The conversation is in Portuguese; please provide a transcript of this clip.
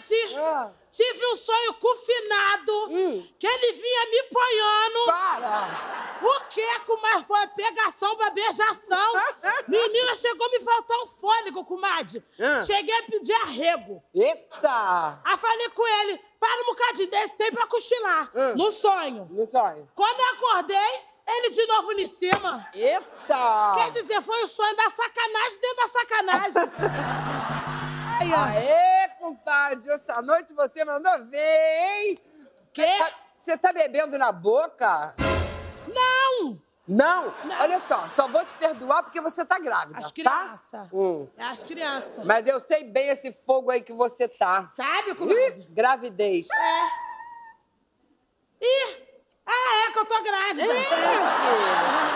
verdade, ah. tive um sonho confinado hum. que ele vinha me apoiando. Para! O que? mas foi pegação pra beijação. Menina, chegou me faltar um fôlego, comadre. Ah. Cheguei a pedir arrego. Eita! Aí falei com ele, para um bocadinho desse, tem pra cochilar. Ah. No sonho. No sonho. Quando eu acordei, ele de novo em cima. Eita! Quer dizer, foi o sonho da sacanagem dentro da sacanagem. Aí, ó. Aê! compadre, essa noite você mandou ver, hein? Quê? Tá, você tá, tá bebendo na boca? Não! Não? Não? Olha só, só vou te perdoar porque você tá grávida, As tá? crianças. Hum. É as crianças. Mas eu sei bem esse fogo aí que você tá. Sabe, como é? Gravidez. É. Ih! Ah, é que eu tô grávida. Ih,